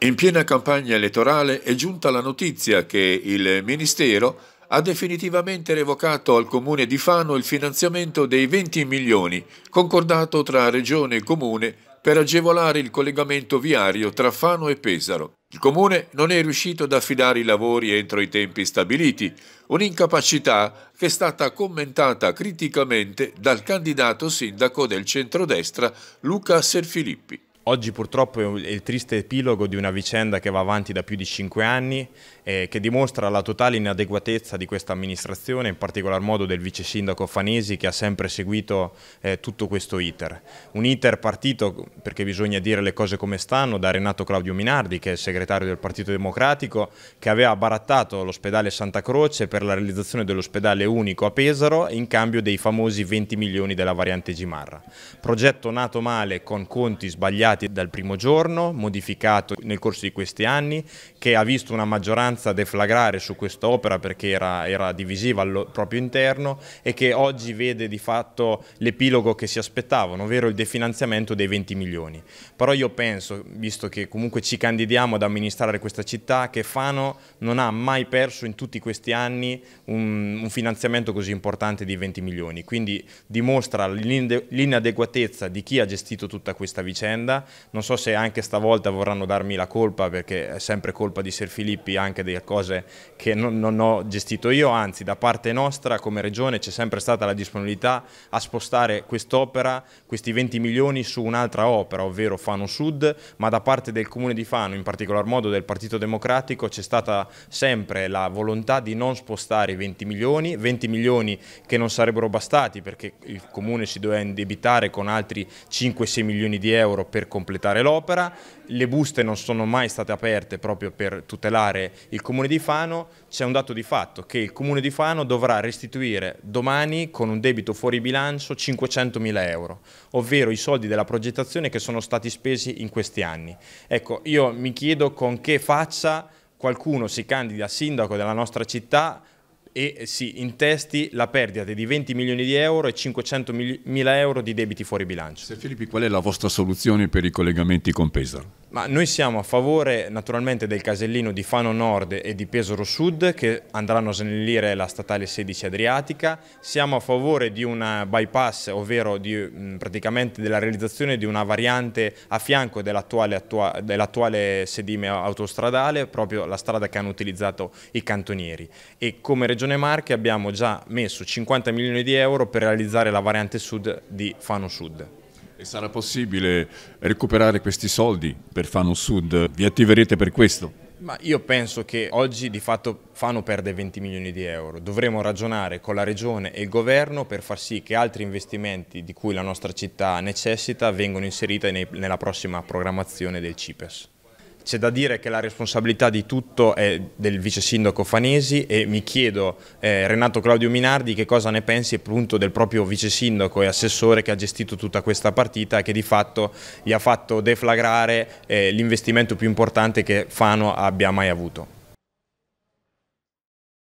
In piena campagna elettorale è giunta la notizia che il Ministero ha definitivamente revocato al Comune di Fano il finanziamento dei 20 milioni concordato tra Regione e Comune per agevolare il collegamento viario tra Fano e Pesaro. Il Comune non è riuscito ad affidare i lavori entro i tempi stabiliti, un'incapacità che è stata commentata criticamente dal candidato sindaco del centrodestra Luca Serfilippi. Oggi purtroppo è il triste epilogo di una vicenda che va avanti da più di cinque anni e eh, che dimostra la totale inadeguatezza di questa amministrazione, in particolar modo del vice sindaco Fanesi che ha sempre seguito eh, tutto questo iter. Un iter partito, perché bisogna dire le cose come stanno, da Renato Claudio Minardi che è il segretario del Partito Democratico che aveva barattato l'ospedale Santa Croce per la realizzazione dell'ospedale unico a Pesaro in cambio dei famosi 20 milioni della variante Gimarra. Progetto nato male con conti sbagliati applicati dal primo giorno, modificato nel corso di questi anni, che ha visto una maggioranza deflagrare su quest'opera perché era, era divisiva al proprio interno e che oggi vede di fatto l'epilogo che si aspettavano, ovvero il definanziamento dei 20 milioni. Però io penso, visto che comunque ci candidiamo ad amministrare questa città, che Fano non ha mai perso in tutti questi anni un, un finanziamento così importante di 20 milioni, quindi dimostra l'inadeguatezza di chi ha gestito tutta questa vicenda non so se anche stavolta vorranno darmi la colpa perché è sempre colpa di Ser Filippi anche delle cose che non, non ho gestito io, anzi da parte nostra come regione c'è sempre stata la disponibilità a spostare quest'opera, questi 20 milioni su un'altra opera, ovvero Fano Sud, ma da parte del Comune di Fano, in particolar modo del Partito Democratico, c'è stata sempre la volontà di non spostare i 20 milioni, 20 milioni che non sarebbero bastati perché il Comune si doveva indebitare con altri 5-6 milioni di euro per completare l'opera, le buste non sono mai state aperte proprio per tutelare il Comune di Fano, c'è un dato di fatto che il Comune di Fano dovrà restituire domani con un debito fuori bilancio 500 mila euro, ovvero i soldi della progettazione che sono stati spesi in questi anni. Ecco, io mi chiedo con che faccia qualcuno si candida a sindaco della nostra città e eh, si intesti la perdita di 20 milioni di euro e 500 mila euro di debiti fuori bilancio. Sir Filippi, qual è la vostra soluzione per i collegamenti con Pesaro? Ma noi siamo a favore naturalmente del casellino di Fano Nord e di Pesaro Sud che andranno a snellire la statale 16 Adriatica, siamo a favore di un bypass ovvero di, praticamente della realizzazione di una variante a fianco dell'attuale attua, dell sedime autostradale, proprio la strada che hanno utilizzato i cantonieri e come Regione Marche abbiamo già messo 50 milioni di euro per realizzare la variante sud di Fano Sud. E sarà possibile recuperare questi soldi per Fano Sud? Vi attiverete per questo? Ma io penso che oggi di fatto Fano perde 20 milioni di euro. Dovremo ragionare con la Regione e il Governo per far sì che altri investimenti di cui la nostra città necessita vengano inseriti nella prossima programmazione del CIPES. C'è da dire che la responsabilità di tutto è del vice sindaco Fanesi e mi chiedo eh, Renato Claudio Minardi che cosa ne pensi appunto del proprio vice sindaco e assessore che ha gestito tutta questa partita e che di fatto gli ha fatto deflagrare eh, l'investimento più importante che Fano abbia mai avuto.